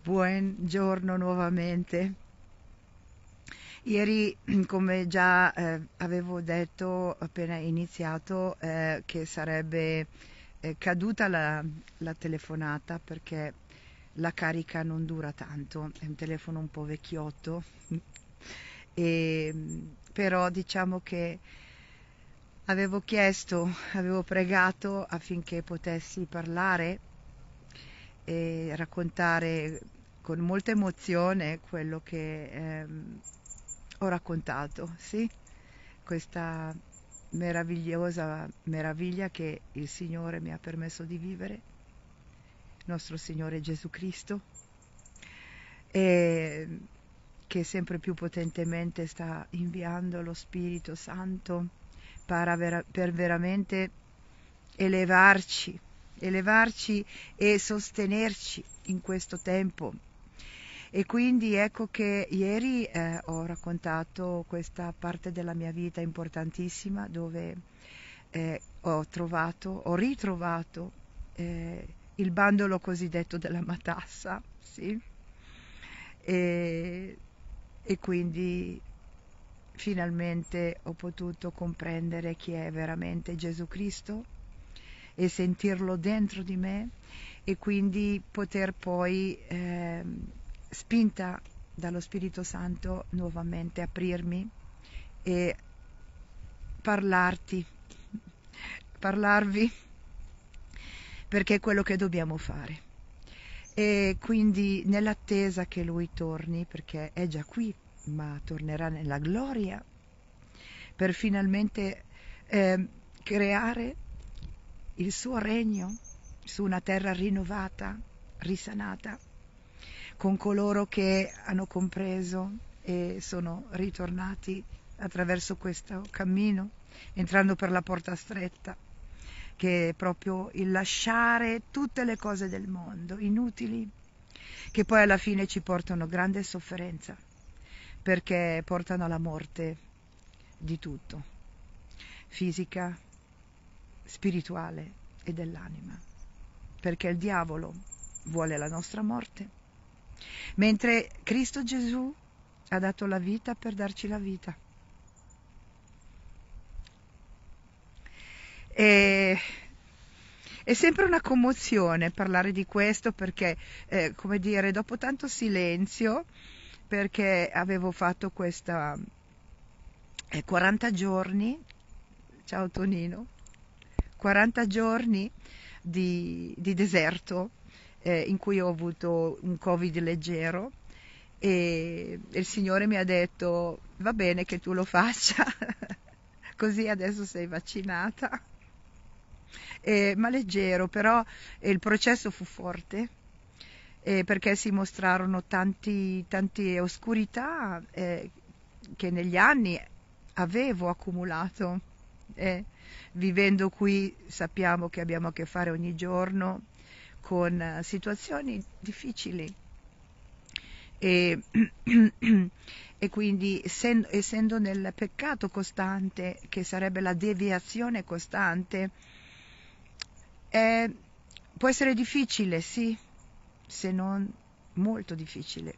Buongiorno nuovamente. Ieri, come già eh, avevo detto appena iniziato, eh, che sarebbe è caduta la, la telefonata perché la carica non dura tanto, è un telefono un po' vecchiotto, e, però diciamo che avevo chiesto, avevo pregato affinché potessi parlare e raccontare con molta emozione quello che ehm, ho raccontato, sì? Questa meravigliosa meraviglia che il Signore mi ha permesso di vivere, nostro Signore Gesù Cristo, e che sempre più potentemente sta inviando lo Spirito Santo vera- per veramente elevarci, elevarci e sostenerci in questo tempo e quindi ecco che ieri eh, ho raccontato questa parte della mia vita importantissima dove eh, ho trovato, ho ritrovato eh, il bandolo cosiddetto della matassa, sì? e, e quindi finalmente ho potuto comprendere chi è veramente Gesù Cristo e sentirlo dentro di me e quindi poter poi eh, spinta dallo Spirito Santo nuovamente aprirmi e parlarti, parlarvi, perché è quello che dobbiamo fare. E quindi nell'attesa che Lui torni, perché è già qui, ma tornerà nella gloria, per finalmente eh, creare il suo regno su una terra rinnovata, risanata con coloro che hanno compreso e sono ritornati attraverso questo cammino, entrando per la porta stretta, che è proprio il lasciare tutte le cose del mondo inutili, che poi alla fine ci portano grande sofferenza, perché portano alla morte di tutto, fisica, spirituale e dell'anima, perché il diavolo vuole la nostra morte Mentre Cristo Gesù ha dato la vita per darci la vita. E è sempre una commozione parlare di questo perché, eh, come dire, dopo tanto silenzio, perché avevo fatto questa eh, 40 giorni, ciao Tonino, 40 giorni di, di deserto eh, in cui ho avuto un covid leggero e il Signore mi ha detto va bene che tu lo faccia, così adesso sei vaccinata. Eh, ma leggero, però il processo fu forte eh, perché si mostrarono tanti, tante oscurità eh, che negli anni avevo accumulato. vivendo qui sappiamo che abbiamo a che fare ogni giorno con eh, situazioni difficili. E, e quindi essendo, essendo, nel peccato costante, che sarebbe la deviazione costante, eh, può essere difficile, sì, se non molto difficile,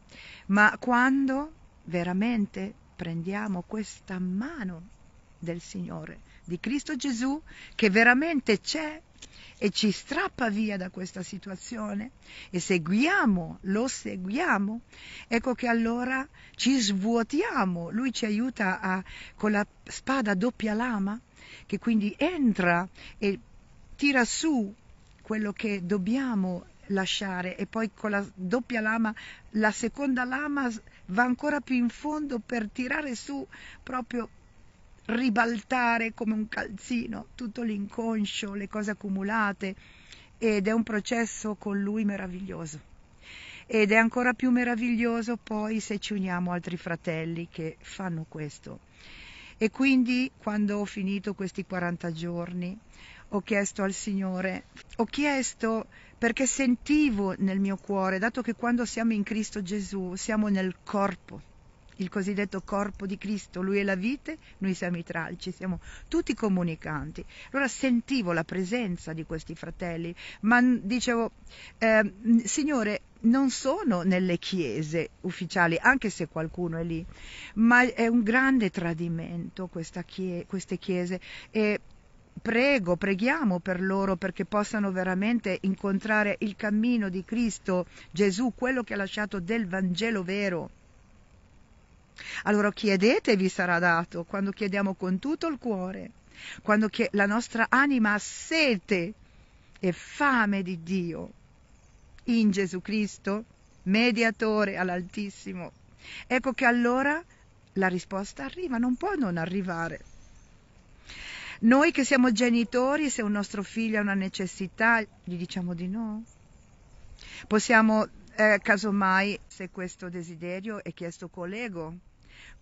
ma quando veramente prendiamo questa mano del Signore, di Cristo Gesù, che veramente c'è e ci strappa via da questa situazione e seguiamo, lo seguiamo, ecco che allora ci svuotiamo, lui ci aiuta a, con la spada doppia lama, che quindi entra e tira su quello che dobbiamo lasciare e poi con la doppia lama, la seconda lama va ancora più in fondo per tirare su proprio ribaltare come un calzino tutto l'inconscio, le cose accumulate ed è un processo con lui meraviglioso. Ed è ancora più meraviglioso poi se ci uniamo altri fratelli che fanno questo. E quindi quando ho finito questi 40 giorni ho chiesto al Signore, ho chiesto perché sentivo nel mio cuore, dato che quando siamo in Cristo Gesù siamo nel corpo il cosiddetto corpo di Cristo, lui è la vite, noi siamo i tralci, siamo tutti comunicanti. Allora sentivo la presenza di questi fratelli, ma dicevo, eh, Signore, non sono nelle chiese ufficiali, anche se qualcuno è lì, ma è un grande tradimento chie- queste chiese. E prego, preghiamo per loro perché possano veramente incontrare il cammino di Cristo Gesù, quello che ha lasciato del Vangelo vero allora chiedete e vi sarà dato quando chiediamo con tutto il cuore, quando la nostra anima ha sete e fame di Dio in Gesù Cristo, mediatore all'Altissimo. Ecco che allora la risposta arriva, non può non arrivare. Noi che siamo genitori, se un nostro figlio ha una necessità, gli diciamo di no. Possiamo, eh, casomai, se questo desiderio è chiesto collego,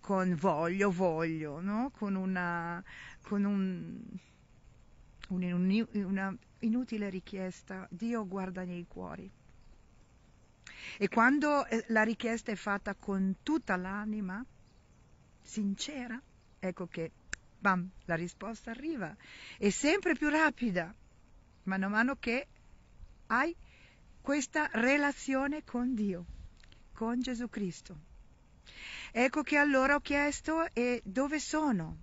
con voglio, voglio, no? con, una, con un, un, una inutile richiesta. Dio guarda nei cuori. E quando eh, la richiesta è fatta con tutta l'anima, sincera, ecco che bam, la risposta arriva. È sempre più rapida, mano a mano che hai questa relazione con Dio, con Gesù Cristo. Ecco che allora ho chiesto e dove sono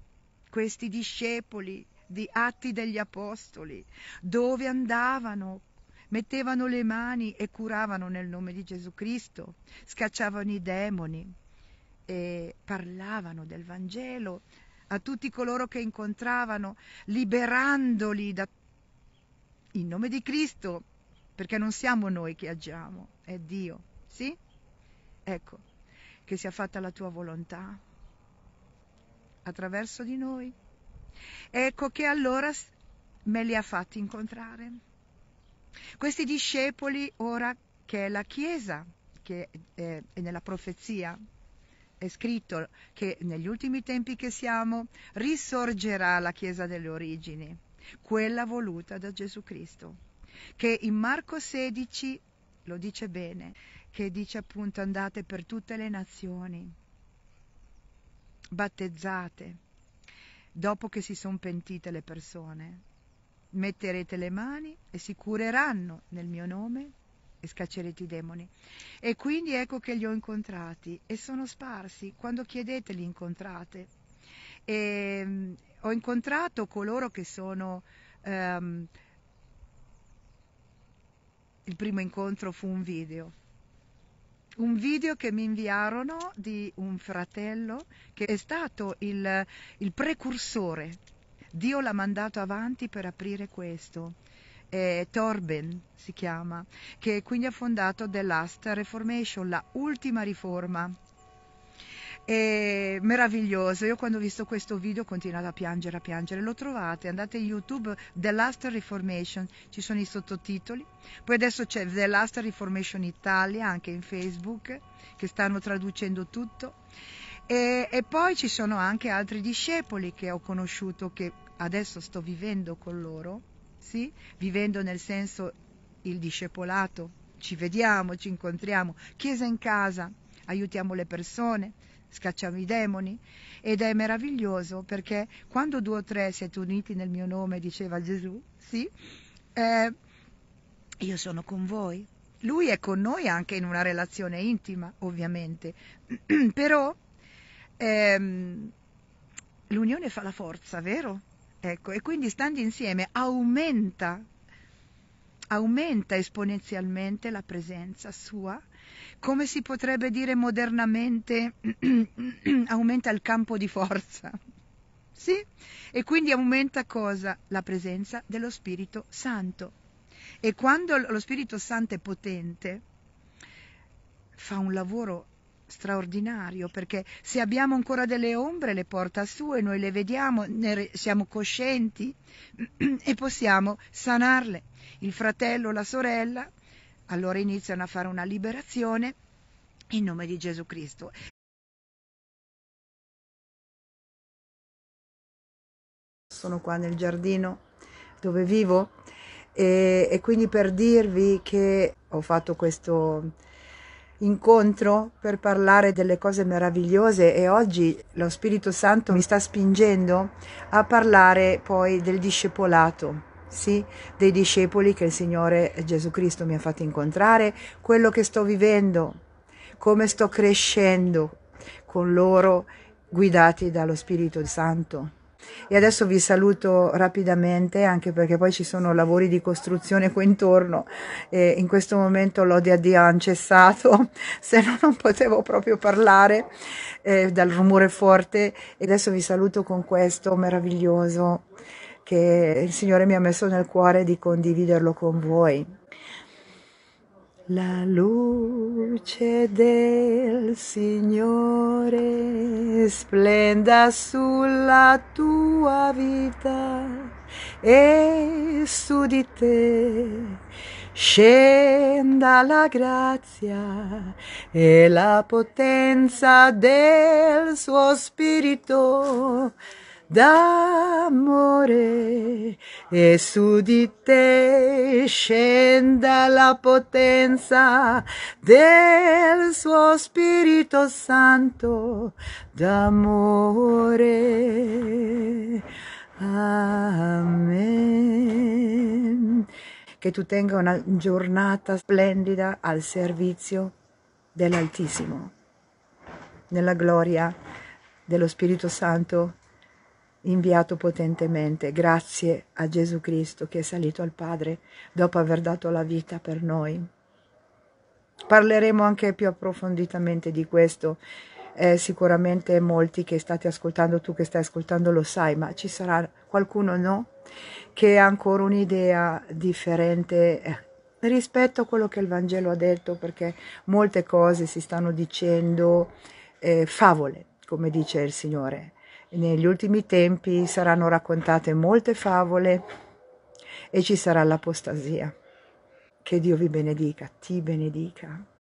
questi discepoli di Atti degli Apostoli? Dove andavano? Mettevano le mani e curavano nel nome di Gesù Cristo, scacciavano i demoni e parlavano del Vangelo a tutti coloro che incontravano, liberandoli da... in nome di Cristo, perché non siamo noi che agiamo, è Dio, sì? Ecco, che sia fatta la tua volontà attraverso di noi. Ecco che allora me li ha fatti incontrare. Questi discepoli ora che è la Chiesa, che è, nella profezia, è scritto che negli ultimi tempi che siamo risorgerà la Chiesa delle origini, quella voluta da Gesù Cristo, che in Marco 16 lo dice bene, che dice appunto andate per tutte le nazioni, battezzate, dopo che si sono pentite le persone, metterete le mani e si cureranno nel mio nome e scaccerete i demoni. E quindi ecco che li ho incontrati e sono sparsi, quando chiedete li incontrate. E, mm, ho incontrato coloro che sono... Um, il primo incontro fu un video un video che mi inviarono di un fratello che è stato il, il precursore. Dio l'ha mandato avanti per aprire questo. Eh, Torben si chiama, che quindi ha fondato The Last Reformation, la ultima riforma è meraviglioso. Io quando ho visto questo video ho continuato a piangere, a piangere. Lo trovate, andate in YouTube, The Last Reformation, ci sono i sottotitoli. Poi adesso c'è The Last Reformation Italia, anche in Facebook, che stanno traducendo tutto. E, e poi ci sono anche altri discepoli che ho conosciuto, che adesso sto vivendo con loro, sì? vivendo nel senso il discepolato, ci vediamo, ci incontriamo, chiesa in casa, aiutiamo le persone, scacciamo i demoni ed è meraviglioso perché quando due o tre siete uniti nel mio nome, diceva Gesù, sì, eh, io sono con voi. Lui è con noi anche in una relazione intima, ovviamente, però ehm, l'unione fa la forza, vero? Ecco, e quindi stando insieme aumenta, aumenta esponenzialmente la presenza sua come si potrebbe dire modernamente, aumenta il campo di forza. Sì? E quindi aumenta cosa? La presenza dello Spirito Santo. E quando lo Spirito Santo è potente, fa un lavoro straordinario perché se abbiamo ancora delle ombre le porta su e noi le vediamo, ne siamo coscienti e possiamo sanarle. Il fratello, la sorella allora iniziano a fare una liberazione in nome di Gesù Cristo. Sono qua nel giardino dove vivo e, e quindi per dirvi che ho fatto questo incontro per parlare delle cose meravigliose e oggi lo Spirito Santo mi sta spingendo a parlare poi del discepolato sì, dei discepoli che il Signore Gesù Cristo mi ha fatto incontrare, quello che sto vivendo, come sto crescendo con loro, guidati dallo Spirito Santo. E adesso vi saluto rapidamente anche perché poi ci sono lavori di costruzione qui intorno e in questo momento l'odio a Dio ha cessato, se no non potevo proprio parlare eh, dal rumore forte e adesso vi saluto con questo meraviglioso che il Signore mi ha messo nel cuore di condividerlo con voi. La luce del Signore splenda sulla tua vita e su di te scenda la grazia e la potenza del suo spirito. Da d'amore e su di te scenda la potenza del suo Spirito Santo d'amore. Amen. Che tu tenga una giornata splendida al servizio dell'Altissimo, nella gloria dello Spirito Santo inviato potentemente, grazie a Gesù Cristo che è salito al Padre dopo aver dato la vita per noi. Parleremo anche più approfonditamente di questo. Eh, sicuramente molti che state ascoltando, tu che stai ascoltando lo sai, ma ci sarà qualcuno no? Che ha ancora un'idea differente eh, rispetto a quello che il Vangelo ha detto, perché molte cose si stanno dicendo eh, favole, come dice il Signore, negli ultimi tempi saranno raccontate molte favole e ci sarà l'apostasia. Che Dio vi benedica, ti benedica.